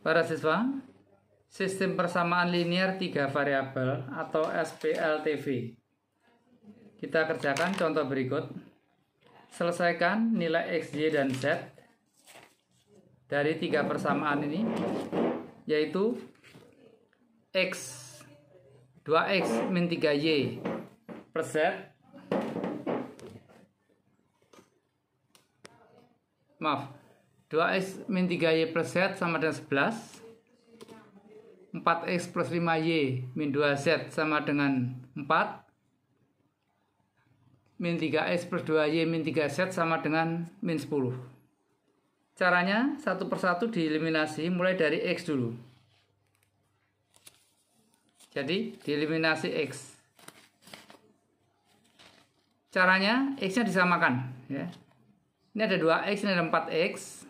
Para siswa, sistem persamaan linear tiga variabel atau SPLTV. Kita kerjakan contoh berikut. Selesaikan nilai x, y, dan z dari tiga persamaan ini, yaitu x 2x min 3y per z maaf 2x min 3y plus z sama dengan 11. 4x plus 5y min 2z sama dengan 4. Min 3x plus 2y min 3z sama dengan min 10. Caranya satu persatu dieliminasi mulai dari x dulu. Jadi dieliminasi x. Caranya x-nya disamakan. ya. Ini ada 2x, ini ada 4x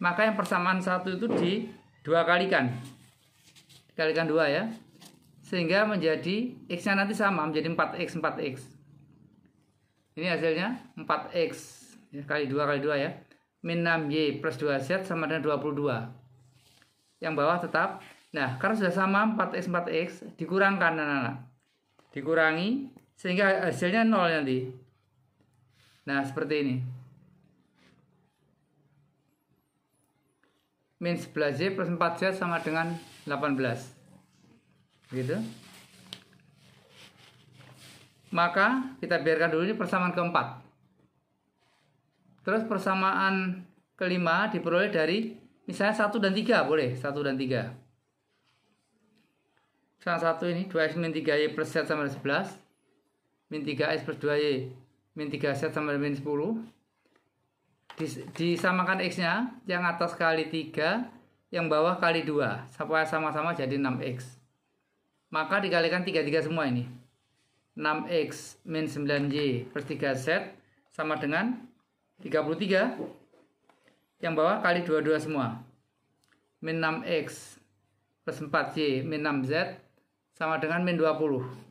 maka yang persamaan satu itu di dua kalikan dikalikan dua ya sehingga menjadi x nya nanti sama menjadi 4x 4x ini hasilnya 4x ya, kali dua kali dua ya min 6y plus 2z sama dengan 22 yang bawah tetap nah karena sudah sama 4x 4x dikurangkan anak-anak dikurangi sehingga hasilnya nol nanti nah seperti ini min 11Z plus 4Z sama dengan 18 gitu maka kita biarkan dulu ini persamaan keempat terus persamaan kelima diperoleh dari misalnya 1 dan 3 boleh 1 dan 3 misalnya 1 ini 2x min 3y plus Z sama dengan 11 min 3x plus 2y min 3z sama dengan min 10 disamakan x-nya yang atas kali 3 yang bawah kali 2 supaya sama-sama jadi 6x maka dikalikan 33 semua ini 6x min 9y per 3z sama dengan 33 yang bawah kali 22 semua min 6x plus 4y min 6z sama dengan min 20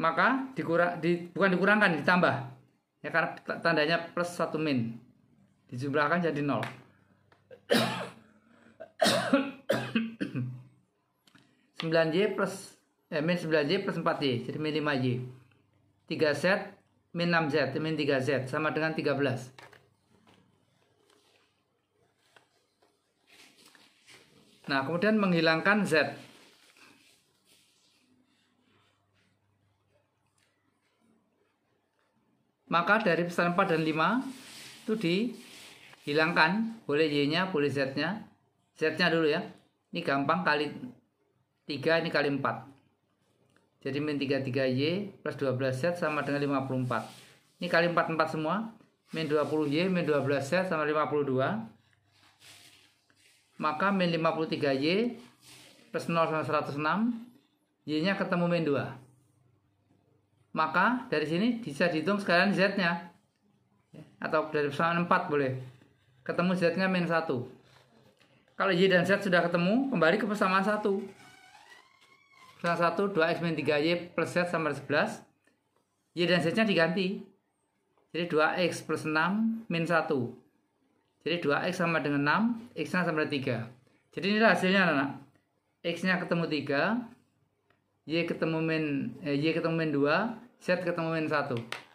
maka dikurang, di, bukan dikurangkan ditambah ya karena tandanya plus satu min dijumlahkan jadi nol sembilan j plus eh, min sembilan y plus empat j jadi min lima y 3Z min enam z min tiga z sama dengan tiga belas nah kemudian menghilangkan Z Maka dari pesan 4 dan 5 itu dihilangkan. Boleh Y-nya, boleh Z-nya. Z-nya dulu ya. Ini gampang kali 3, ini kali 4. Jadi min 33Y plus 12Z sama dengan 54. Ini kali 4, 4 semua. Min 20Y, min 12Z sama 52 maka min 53y plus 0 sama 106 y-nya ketemu min 2 maka dari sini bisa dihitung sekalian Z-nya atau dari persamaan 4 boleh ketemu Z-nya min 1 kalau Y dan Z sudah ketemu kembali ke persamaan 1 persamaan 1 2X min 3Y plus Z sama 11 Y dan Z-nya diganti jadi 2X plus 6 min 1 jadi 2X sama dengan 6 X-nya sama dengan 3 jadi inilah hasilnya anak X-nya ketemu 3 Y ketemu min eh, Y ketemu min 2, Z ketemu min 1.